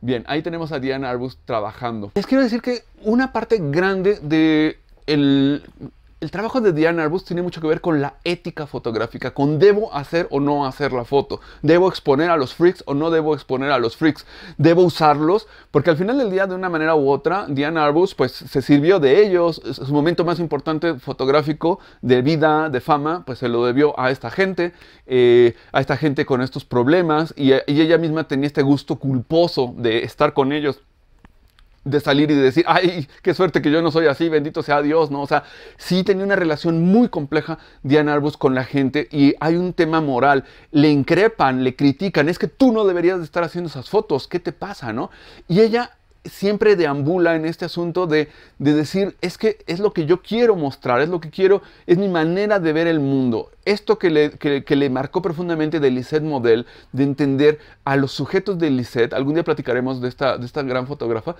Bien, ahí tenemos a Diane Arbus trabajando. Les quiero decir que una parte grande de el el trabajo de Diane Arbus tiene mucho que ver con la ética fotográfica, con debo hacer o no hacer la foto, debo exponer a los freaks o no debo exponer a los freaks, debo usarlos, porque al final del día de una manera u otra, Diane Arbus pues se sirvió de ellos, su momento más importante fotográfico de vida, de fama, pues se lo debió a esta gente, eh, a esta gente con estos problemas y ella misma tenía este gusto culposo de estar con ellos de salir y de decir, ay, qué suerte que yo no soy así, bendito sea Dios, ¿no? O sea, sí tenía una relación muy compleja Diana Arbus con la gente y hay un tema moral, le increpan, le critican, es que tú no deberías de estar haciendo esas fotos, ¿qué te pasa, no? Y ella siempre deambula en este asunto de, de, decir, es que es lo que yo quiero mostrar, es lo que quiero, es mi manera de ver el mundo. Esto que le, que, le marcó profundamente de Lisette Model, de entender a los sujetos de Lisette, algún día platicaremos de esta, de esta gran fotógrafa,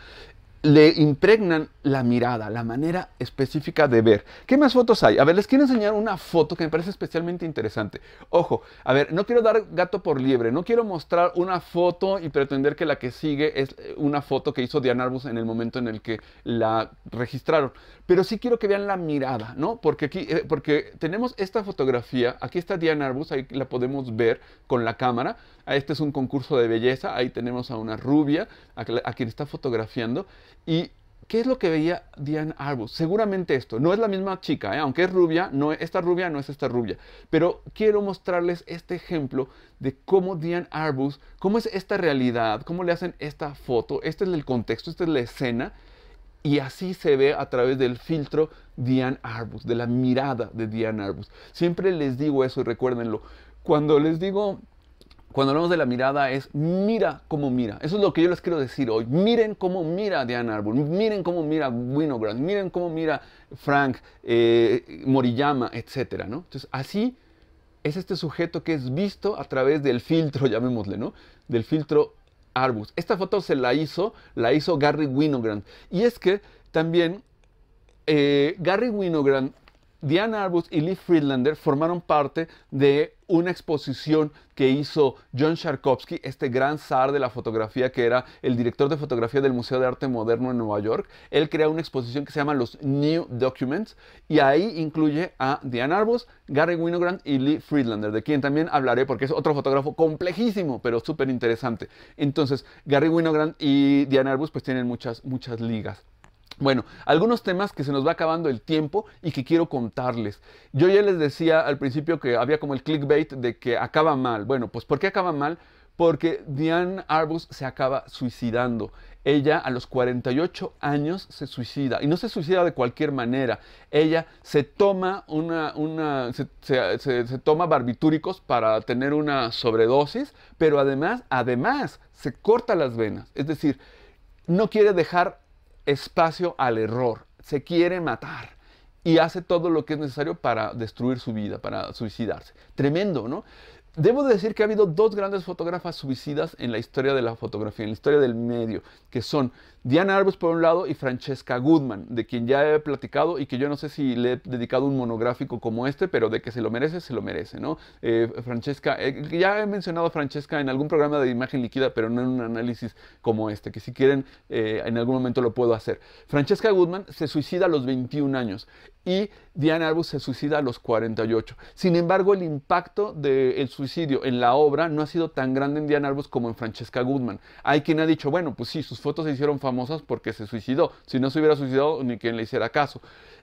le impregnan la mirada, la manera específica de ver. ¿Qué más fotos hay? A ver, les quiero enseñar una foto que me parece especialmente interesante. Ojo, a ver, no quiero dar gato por liebre, no quiero mostrar una foto y pretender que la que sigue es eh, una foto que hizo Diane Arbus en el momento en el que la registraron, pero sí quiero que vean la mirada, ¿no? Porque aquí, eh, porque tenemos esta fotografía, aquí está Diane Arbus, ahí la podemos ver con la cámara. Este es un concurso de belleza, ahí tenemos a una rubia, a, a quien está fotografiando. ¿Y qué es lo que veía Diane Arbus? Seguramente esto. No es la misma chica, ¿eh? aunque es rubia, no, esta rubia no es esta rubia. Pero quiero mostrarles este ejemplo de cómo Diane Arbus, cómo es esta realidad, cómo le hacen esta foto. Este es el contexto, esta es la escena. Y así se ve a través del filtro Diane Arbus, de la mirada de Diane Arbus. Siempre les digo eso y recuérdenlo. Cuando les digo cuando hablamos de la mirada es mira cómo mira. Eso es lo que yo les quiero decir hoy. Miren cómo mira Diane Arbus miren cómo mira Winogrand, miren cómo mira Frank eh, Moriyama, etc. ¿no? Entonces, así es este sujeto que es visto a través del filtro, llamémosle, ¿no? Del filtro Arbus. Esta foto se la hizo, la hizo Gary Winogrand. Y es que también eh, Gary Winogrand, Diane Arbus y Lee Friedlander formaron parte de una exposición que hizo John Sharkovsky, este gran zar de la fotografía que era el director de fotografía del Museo de Arte Moderno en Nueva York. Él crea una exposición que se llama los New Documents y ahí incluye a Diane Arbus, Gary Winogrand y Lee Friedlander, de quien también hablaré porque es otro fotógrafo complejísimo, pero súper interesante. Entonces, Gary Winogrand y Diane Arbus pues tienen muchas, muchas ligas. Bueno, algunos temas que se nos va acabando el tiempo y que quiero contarles. Yo ya les decía al principio que había como el clickbait de que acaba mal. Bueno, pues ¿por qué acaba mal? Porque Diane Arbus se acaba suicidando. Ella a los 48 años se suicida. Y no se suicida de cualquier manera. Ella se toma una. una se toma barbitúricos para tener una sobredosis. Pero además, además, se corta las venas. Es decir, no quiere dejar espacio al error, se quiere matar y hace todo lo que es necesario para destruir su vida, para suicidarse. Tremendo, ¿no? Debo decir que ha habido dos grandes fotógrafas suicidas en la historia de la fotografía, en la historia del medio, que son Diana Arbus por un lado y Francesca Goodman, de quien ya he platicado y que yo no sé si le he dedicado un monográfico como este, pero de que se lo merece, se lo merece, ¿no? Eh, Francesca, eh, ya he mencionado a Francesca en algún programa de imagen líquida, pero no en un análisis como este, que si quieren eh, en algún momento lo puedo hacer. Francesca Goodman se suicida a los 21 años y Diane Arbus se suicida a los 48. Sin embargo, el impacto del suicidio en la obra no ha sido tan grande en Diane Arbus como en Francesca Goodman. Hay quien ha dicho, bueno, pues sí, sus fotos se hicieron famosas porque se suicidó. Si no se hubiera suicidado, ni quien le hiciera caso.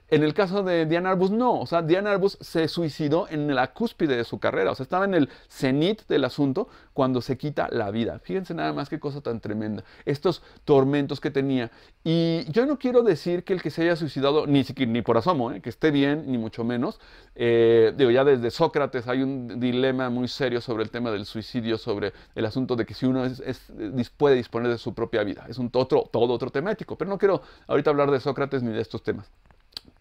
En el caso de Diane Arbus, no. O sea, Diane Arbus se suicidó en la cúspide de su carrera. O sea, estaba en el cenit del asunto cuando se quita la vida. Fíjense nada más qué cosa tan tremenda. Estos tormentos que tenía. Y yo no quiero decir que el que se haya suicidado, ni, ni por asomo, ¿eh? que esté bien, ni mucho menos. Eh, digo, ya desde Sócrates hay un dilema muy serio sobre el tema del suicidio, sobre el asunto de que si uno puede disponer de su propia vida. Es un todo otro temático. Pero no quiero ahorita hablar de Sócrates ni de estos temas.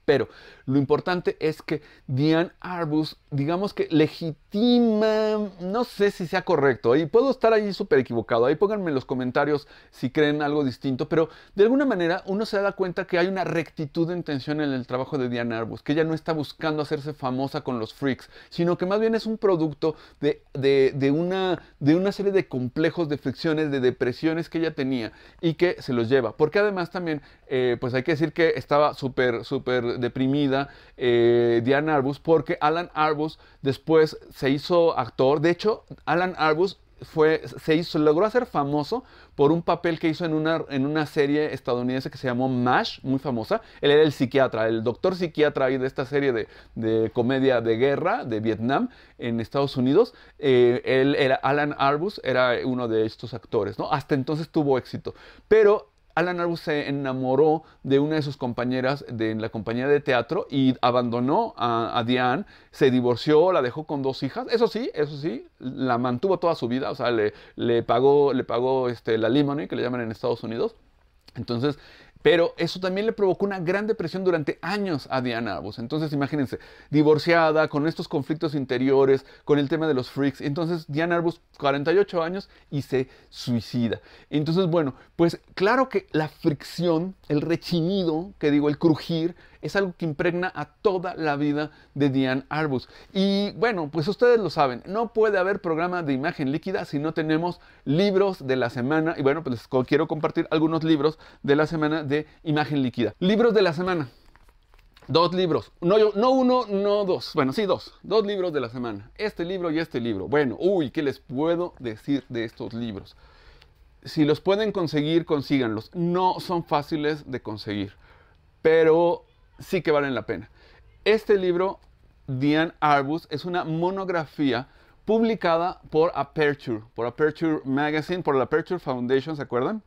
Pero lo importante es que Diane Arbus, digamos que legitima, no sé si sea correcto, y puedo estar ahí súper equivocado, ahí pónganme en los comentarios si creen algo distinto, pero de alguna manera uno se da cuenta que hay una rectitud de intención en el trabajo de Diane Arbus, que ella no está buscando hacerse famosa con los freaks, sino que más bien es un producto de, de, una, de una serie de complejos, de fricciones, de depresiones que ella tenía y que se los lleva, porque además también, eh, pues hay que decir que estaba súper, súper deprimida eh, Diane Arbus, porque Alan Arbus después se hizo actor. De hecho, Alan Arbus fue, se hizo, logró hacer famoso por un papel que hizo en una, en una serie estadounidense que se llamó MASH, muy famosa. Él era el psiquiatra, el doctor psiquiatra ahí de esta serie de, comedia de guerra de Vietnam en Estados Unidos. Eh, él era Alan Arbus, era uno de estos actores, ¿no? Hasta entonces tuvo éxito. Pero Alan Arbus se enamoró de una de sus compañeras de la compañía de teatro y abandonó a, Diane, se divorció, la dejó con dos hijas. Eso sí, eso sí, la mantuvo toda su vida, o sea, le, pagó, le pagó este, la y que le llaman en Estados Unidos. Entonces, pero eso también le provocó una gran depresión durante años a Diane Arbus. Entonces, imagínense, divorciada, con estos conflictos interiores, con el tema de los freaks. Entonces, Diane Arbus, 48 años y se suicida. Entonces, bueno, pues claro que la fricción, el rechinido, que digo, el crujir, es algo que impregna a toda la vida de Diane Arbus. Y bueno, pues ustedes lo saben, no puede haber programa de imagen líquida si no tenemos libros de la semana. Y bueno, pues quiero compartir algunos libros de la semana imagen líquida. Libros de la semana. Dos libros. No, no uno, no dos. Bueno, sí, dos. Dos libros de la semana. Este libro y este libro. Bueno, uy, ¿qué les puedo decir de estos libros? Si los pueden conseguir, consíganlos. No son fáciles de conseguir, pero sí que valen la pena. Este libro, Diane Arbus, es una monografía publicada por Aperture, por Aperture Magazine, por la Aperture Foundation, ¿se acuerdan?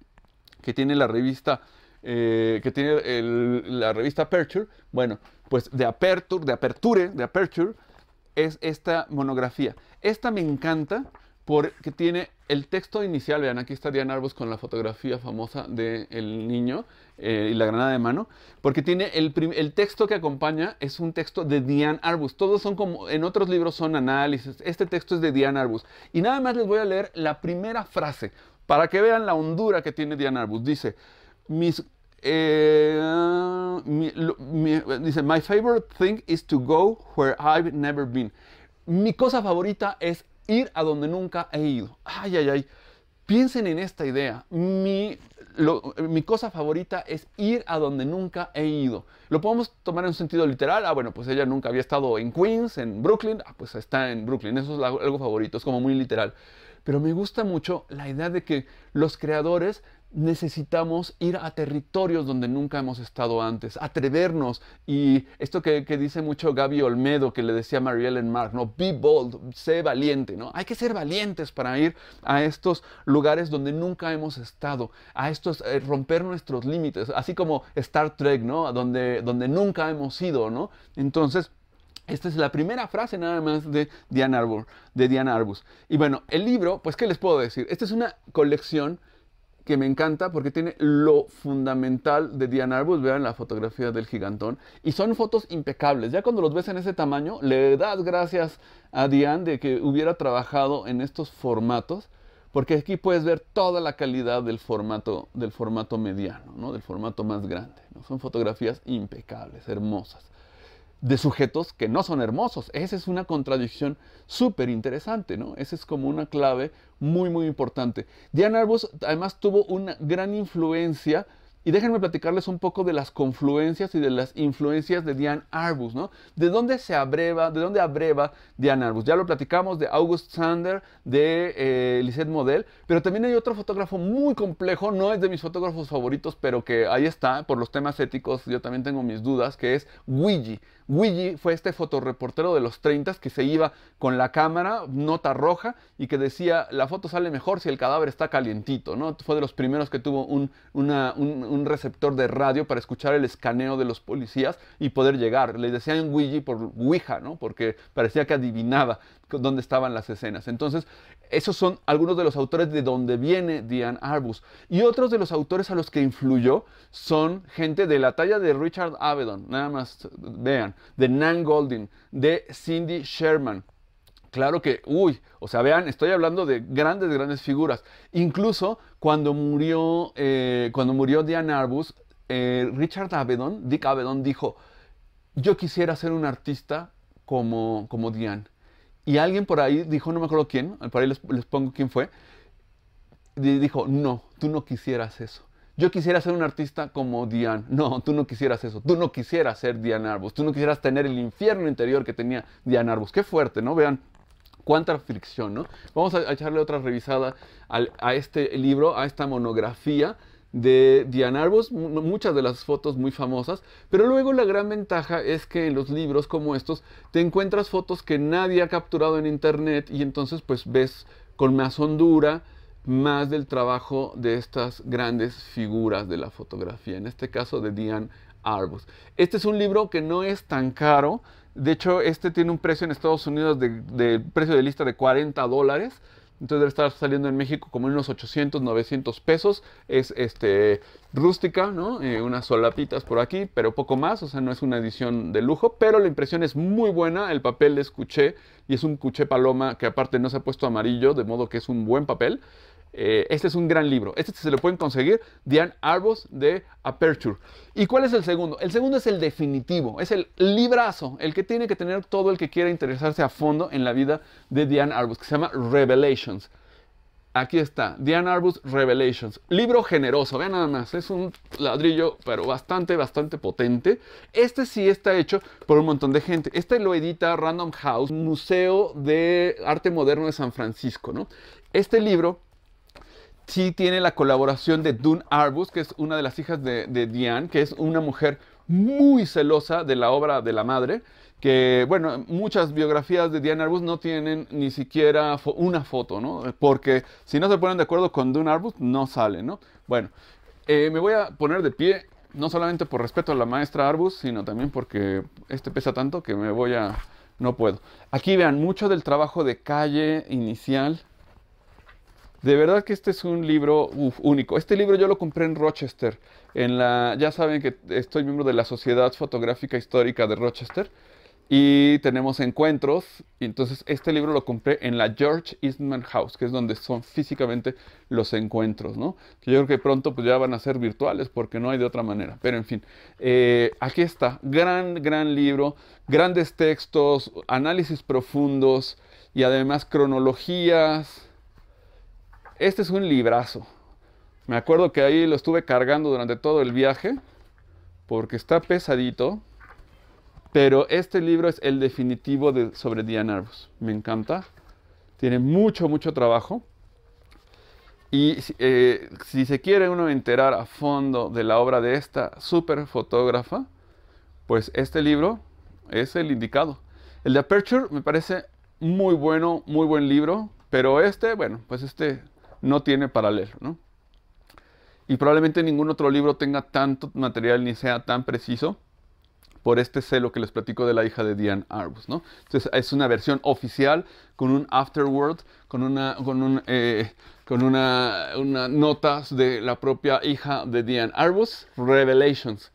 Que tiene la revista eh, que tiene la revista Aperture, bueno, pues de Aperture, de Aperture, de Aperture, es esta monografía. Esta me encanta porque tiene el texto inicial, vean, aquí está Diane Arbus con la fotografía famosa del niño eh, y la granada de mano, porque tiene el, el, texto que acompaña es un texto de Diane Arbus. Todos son como, en otros libros son análisis, este texto es de Diane Arbus. Y nada más les voy a leer la primera frase, para que vean la hondura que tiene Diane Arbus. Dice, mis eh, dice, my favorite thing is to go where I've never been. Mi cosa favorita es ir a donde nunca he ido. Ay, ay, ay. Piensen en esta idea. Mi, mi cosa favorita es ir a donde nunca he ido. Lo podemos tomar en un sentido literal. Ah, bueno, pues ella nunca había estado en Queens, en Brooklyn. Ah, pues está en Brooklyn. Eso es algo favorito. Es como muy literal. Pero me gusta mucho la idea de que los creadores necesitamos ir a territorios donde nunca hemos estado antes, atrevernos. Y esto que, dice mucho Gaby Olmedo, que le decía Marielle en Mark, ¿no? Be bold, sé valiente, ¿no? Hay que ser valientes para ir a estos lugares donde nunca hemos estado, a estos, eh, romper nuestros límites, así como Star Trek, ¿no? Donde, donde nunca hemos ido, ¿no? Entonces, esta es la primera frase nada más de diana Arbus. De Diane Arbus. Y bueno, el libro, pues, ¿qué les puedo decir? Esta es una colección que me encanta porque tiene lo fundamental de Diane Arbus. Vean la fotografía del gigantón. Y son fotos impecables. Ya cuando los ves en ese tamaño, le das gracias a Diane de que hubiera trabajado en estos formatos. Porque aquí puedes ver toda la calidad del formato, del formato mediano, ¿no? del formato más grande. ¿no? Son fotografías impecables, hermosas de sujetos que no son hermosos. Esa es una contradicción súper interesante, ¿no? Esa es como una clave muy, muy importante. Diane Arbus además tuvo una gran influencia y déjenme platicarles un poco de las confluencias y de las influencias de Diane Arbus, ¿no? ¿De dónde se abreva, de dónde abreva Diane Arbus? Ya lo platicamos de August Sander, de eh, Lisette Model, pero también hay otro fotógrafo muy complejo, no es de mis fotógrafos favoritos, pero que ahí está, por los temas éticos, yo también tengo mis dudas, que es Ouija. Ouija fue este fotoreportero de los 30 que se iba con la cámara, nota roja, y que decía, la foto sale mejor si el cadáver está calientito, ¿no? Fue de los primeros que tuvo un un receptor de radio para escuchar el escaneo de los policías y poder llegar. Le decían Ouija por Ouija, ¿no? Porque parecía que adivinaba dónde estaban las escenas. Entonces, esos son algunos de los autores de donde viene Diane Arbus. Y otros de los autores a los que influyó son gente de la talla de Richard Avedon, nada más vean, de Nan Goldin, de Cindy Sherman, Claro que, uy, o sea, vean, estoy hablando de grandes, grandes figuras. Incluso cuando murió, eh, cuando murió Diane Arbus, eh, Richard Avedon, Dick Avedon, dijo, yo quisiera ser un artista como, como Diane. Y alguien por ahí dijo, no me acuerdo quién, por ahí les, pongo quién fue, dijo, no, tú no quisieras eso. Yo quisiera ser un artista como Diane. No, tú no quisieras eso. Tú no quisieras ser Diane Arbus. Tú no quisieras tener el infierno interior que tenía Diane Arbus. Qué fuerte, ¿no? Vean, cuánta fricción, ¿no? Vamos a, echarle otra revisada a este libro, a esta monografía de Diane Arbus, muchas de las fotos muy famosas, pero luego la gran ventaja es que en los libros como estos te encuentras fotos que nadie ha capturado en internet y entonces pues ves con más hondura más del trabajo de estas grandes figuras de la fotografía, en este caso de Diane Arbus. Este es un libro que no es tan caro, de hecho, este tiene un precio en Estados Unidos de, precio de lista de 40 dólares. Entonces debe estar saliendo en México como en unos 800, 900 pesos. Es este rústica, ¿no? Eh, unas solapitas por aquí, pero poco más. O sea, no es una edición de lujo, pero la impresión es muy buena. El papel es cuché y es un cuché paloma que aparte no se ha puesto amarillo, de modo que es un buen papel. Eh, este es un gran libro. Este se lo pueden conseguir, Diane Arbus de Aperture. ¿Y cuál es el segundo? El segundo es el definitivo, es el librazo, el que tiene que tener todo el que quiera interesarse a fondo en la vida de Diane Arbus, que se llama Revelations. Aquí está, Diane Arbus Revelations, libro generoso, vean nada más, es un ladrillo, pero bastante, bastante potente. Este sí está hecho por un montón de gente. Este lo edita Random House, Museo de Arte Moderno de San Francisco, ¿no? Este libro sí tiene la colaboración de Dune Arbus, que es una de las hijas de, Diane, que es una mujer muy celosa de la obra de la madre, que, bueno, muchas biografías de Diane Arbus no tienen ni siquiera una foto, ¿no? Porque si no se ponen de acuerdo con Dune Arbus, no sale, ¿no? Bueno, eh, me voy a poner de pie, no solamente por respeto a la maestra Arbus, sino también porque este pesa tanto que me voy a... no puedo. Aquí vean mucho del trabajo de calle inicial de verdad que este es un libro único. Este libro yo lo compré en Rochester. En la, ya saben que estoy miembro de la Sociedad Fotográfica Histórica de Rochester y tenemos encuentros. entonces este libro lo compré en la George Eastman House, que es donde son físicamente los encuentros, ¿no? Que yo creo que pronto pues ya van a ser virtuales porque no hay de otra manera. Pero en fin, eh, aquí está, gran, gran libro, grandes textos, análisis profundos y además cronologías este es un librazo. Me acuerdo que ahí lo estuve cargando durante todo el viaje porque está pesadito. Pero este libro es el definitivo sobre Diana Arbus. Me encanta. Tiene mucho, mucho trabajo. Y eh, si se quiere uno enterar a fondo de la obra de esta super fotógrafa, pues este libro es el indicado. El de Aperture me parece muy bueno, muy buen libro, pero este, bueno, pues este no tiene paralelo, ¿no? Y probablemente ningún otro libro tenga tanto material ni sea tan preciso por este celo que les platico de la hija de Diane Arbus, ¿no? Entonces es una versión oficial con un afterword, con una, con eh, con notas de la propia hija de Diane Arbus, Revelations.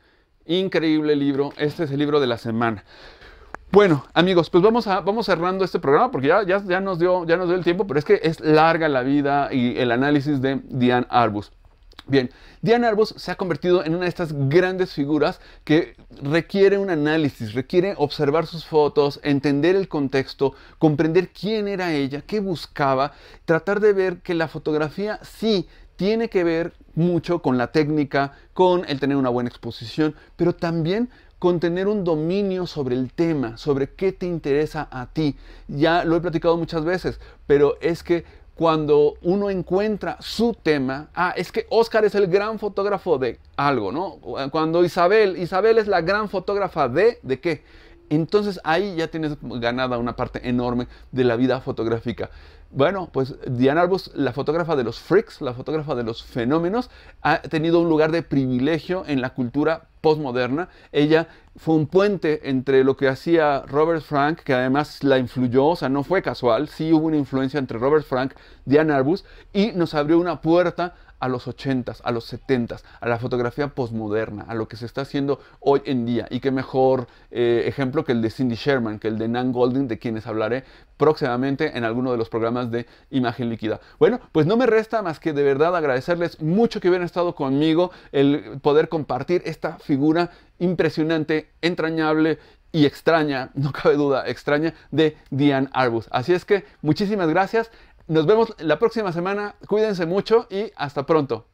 Increíble libro, este es el libro de la semana. Bueno, amigos, pues vamos, a, vamos cerrando este programa porque ya, ya, ya, nos dio, ya nos dio el tiempo, pero es que es larga la vida y el análisis de Diane Arbus. Bien, Diane Arbus se ha convertido en una de estas grandes figuras que requiere un análisis, requiere observar sus fotos, entender el contexto, comprender quién era ella, qué buscaba, tratar de ver que la fotografía sí tiene que ver mucho con la técnica, con el tener una buena exposición, pero también con tener un dominio sobre el tema, sobre qué te interesa a ti. Ya lo he platicado muchas veces, pero es que cuando uno encuentra su tema, ah, es que Oscar es el gran fotógrafo de algo, ¿no? Cuando Isabel, Isabel es la gran fotógrafa de, ¿de qué? Entonces ahí ya tienes ganada una parte enorme de la vida fotográfica. Bueno, pues Diane Arbus, la fotógrafa de los freaks, la fotógrafa de los fenómenos, ha tenido un lugar de privilegio en la cultura postmoderna. Ella fue un puente entre lo que hacía Robert Frank, que además la influyó, o sea, no fue casual, sí hubo una influencia entre Robert Frank, Diane Arbus, y nos abrió una puerta a los 80s, a los 70s, a la fotografía postmoderna, a lo que se está haciendo hoy en día. Y qué mejor eh, ejemplo que el de Cindy Sherman, que el de Nan Golding, de quienes hablaré próximamente en alguno de los programas de Imagen Líquida. Bueno, pues no me resta más que de verdad agradecerles mucho que hubieran estado conmigo, el poder compartir esta figura impresionante, entrañable y extraña, no cabe duda, extraña, de Diane Arbus. Así es que muchísimas gracias. Nos vemos la próxima semana. Cuídense mucho y hasta pronto.